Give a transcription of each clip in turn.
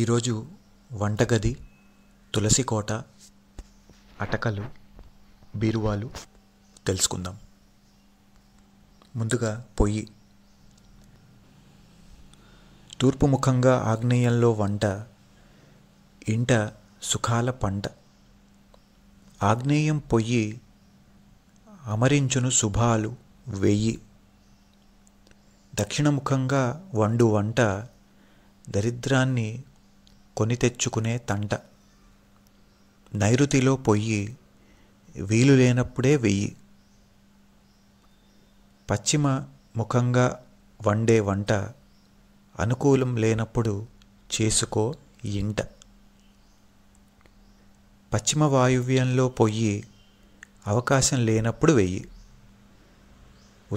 ఈరోజు వంటగది తులసి కోట అటకలు బీరువాలు తెలుసుకుందాం ముందుగా పొయ్యి తూర్పు ముఖంగా ఆగ్నేయంలో వంట ఇంట సుఖాల పంట ఆగ్నేయం పొయ్యి అమరించును శుభాలు వెయ్యి దక్షిణముఖంగా వండు వంట దరిద్రాన్ని కొని తెచ్చుకునే తంట నైరుతిలో పొయ్యి వీలు లేనప్పుడే వెయ్యి పశ్చిమ ముఖంగా వండే వంట అనుకూలం లేనప్పుడు చేసుకో ఇంట పశ్చిమ వాయువ్యంలో పొయ్యి అవకాశం లేనప్పుడు వెయ్యి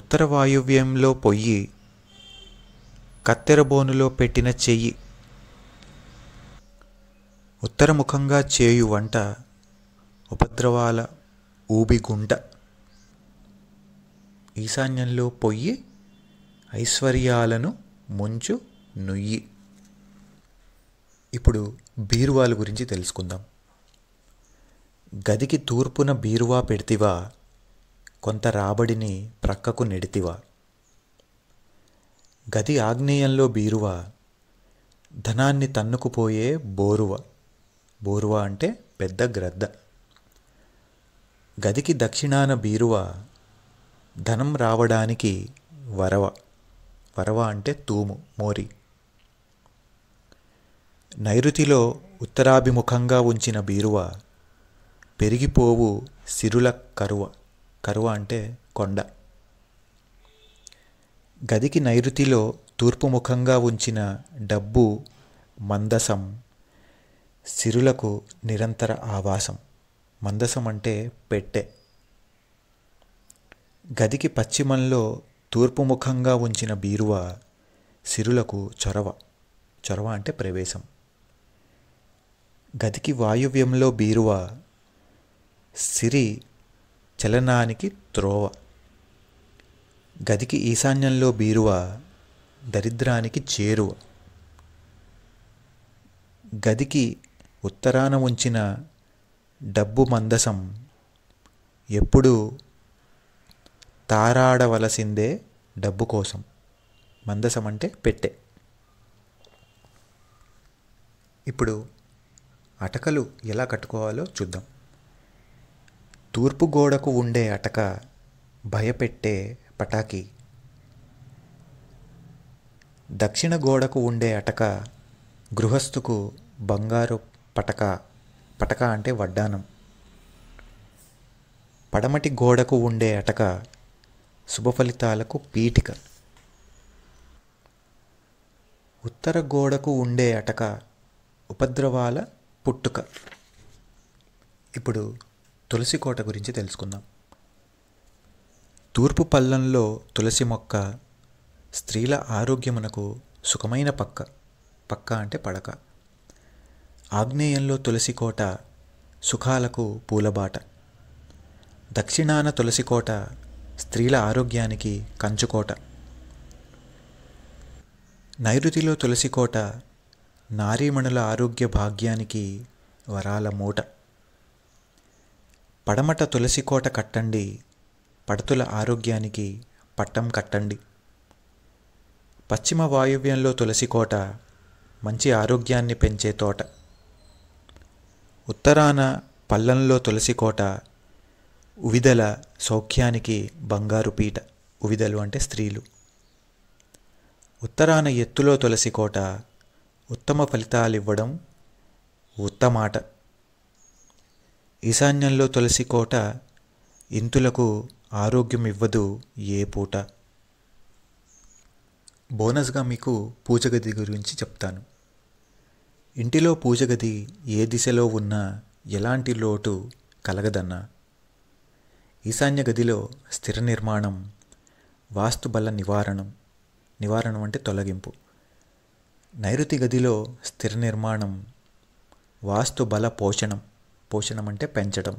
ఉత్తర వాయువ్యంలో పొయ్యి కత్తెరబోనులో పెట్టిన చెయ్యి ఉత్తరముఖంగా చేయు వంట ఉపద్రవాల ఊబిగుంట ఈశాన్యంలో పొయ్యి ఐశ్వర్యాలను ముంచు నుయ్యి ఇప్పుడు బీరువాల గురించి తెలుసుకుందాం గదికి తూర్పున బీరువా పెడితివా కొంత రాబడిని ప్రక్కకు నెడితివా గది ఆగ్నేయంలో బీరువా ధనాన్ని తన్నుకుపోయే బోరువ బోరువా అంటే పెద్ద గ్రద్ద గదికి దక్షిణాన బీరువ ధనం రావడానికి వరవ వరవ అంటే తూము మోరి నైరుతిలో ఉత్తరాభిముఖంగా ఉంచిన బీరువ పెరిగిపోవు సిరుల కరువ కరువ అంటే కొండ గదికి నైరుతిలో తూర్పుముఖంగా ఉంచిన డబ్బు మందసం సిరులకు నిరంతర ఆవాసం మందసం అంటే పెట్టె గదికి పశ్చిమంలో తూర్పుముఖంగా ఉంచిన బీరువ సిరులకు చొరవ చొరవ అంటే ప్రవేశం గదికి వాయువ్యంలో బీరువ సిరి చలనానికి త్రోవ గదికి ఈశాన్యంలో బీరువ దరిద్రానికి చేరువ గదికి ఉత్తరాన ఉంచిన డబ్బు మందసం ఎప్పుడూ తారాడవలసిందే డబ్బు కోసం మందసం అంటే పెట్టే ఇప్పుడు అటకలు ఎలా కట్టుకోవాలో చూద్దాం తూర్పు గోడకు ఉండే అటక భయపెట్టే పటాకి దక్షిణ గోడకు ఉండే అటక గృహస్థుకు బంగారు పటక పటక అంటే వడ్డానం పడమటి గోడకు ఉండే అటక శుభ ఫలితాలకు పీఠిక ఉత్తర గోడకు ఉండే అటక ఉపద్రవాల పుట్టుక ఇప్పుడు తులసి కోట గురించి తెలుసుకుందాం తూర్పు పల్లంలో తులసి మొక్క స్త్రీల ఆరోగ్యమునకు సుఖమైన పక్క పక్క అంటే పడక ఆగ్నేయంలో తులసికోట సుఖాలకు పూలబాట దక్షిణాన తులసికోట స్త్రీల ఆరోగ్యానికి కంచుకోట నైరుతిలో తులసికోట నారీమణుల ఆరోగ్య భాగ్యానికి వరాల మూట పడమట తులసికోట కట్టండి పడతుల ఆరోగ్యానికి పట్టం కట్టండి పశ్చిమ వాయువ్యంలో తులసికోట మంచి ఆరోగ్యాన్ని పెంచే తోట ఉత్తరాన పల్లంలో తులసికోట ఉవిదల సౌఖ్యానికి బంగారు పీట ఉవిదలు అంటే స్త్రీలు ఉత్తరాన ఎత్తులో తులసికోట ఉత్తమ ఫలితాలు ఇవ్వడం ఉత్తమాట ఈశాన్యంలో తులసికోట ఇంతులకు ఆరోగ్యం ఇవ్వదు ఏ పూట బోనస్గా మీకు పూజగది గురించి చెప్తాను ఇంటిలో పూజగది ఏ దిశలో ఉన్నా ఎలాంటి లోటు కలగదన్నా ఈశాన్య గదిలో స్థిర నిర్మాణం వాస్తుబల నివారణం నివారణం అంటే తొలగింపు నైరుతి గదిలో స్థిర నిర్మాణం వాస్తు బల పోషణం పోషణం అంటే పెంచడం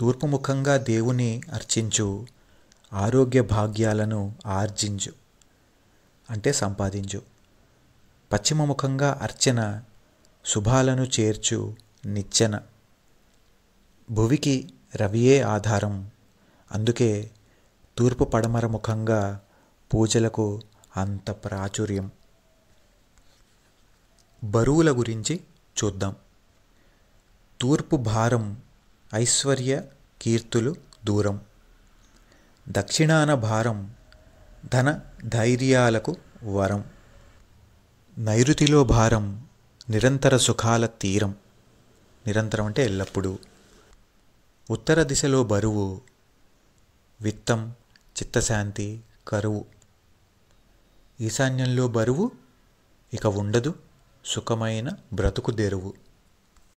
తూర్పుముఖంగా దేవుని అర్చించు ఆరోగ్య భాగ్యాలను ఆర్జించు అంటే సంపాదించు పశ్చిమముఖంగా అర్చన శుభాలను చేర్చు నిచ్చెన భువికి రవియే ఆధారం అందుకే తూర్పు పడమర ముఖంగా పూజలకు అంత ప్రాచుర్యం బరువుల గురించి చూద్దాం తూర్పు భారం ఐశ్వర్య కీర్తులు దూరం దక్షిణాన భారం ధన ధైర్యాలకు వరం నైరుతిలో భారం నిరంతర సుఖాల తీరం నిరంతరం అంటే ఎల్లప్పుడూ ఉత్తర దిశలో బరువు విత్తం చిత్తశాంతి కరువు ఈశాన్యంలో బరువు ఇక ఉండదు సుఖమైన బ్రతుకు దెరువు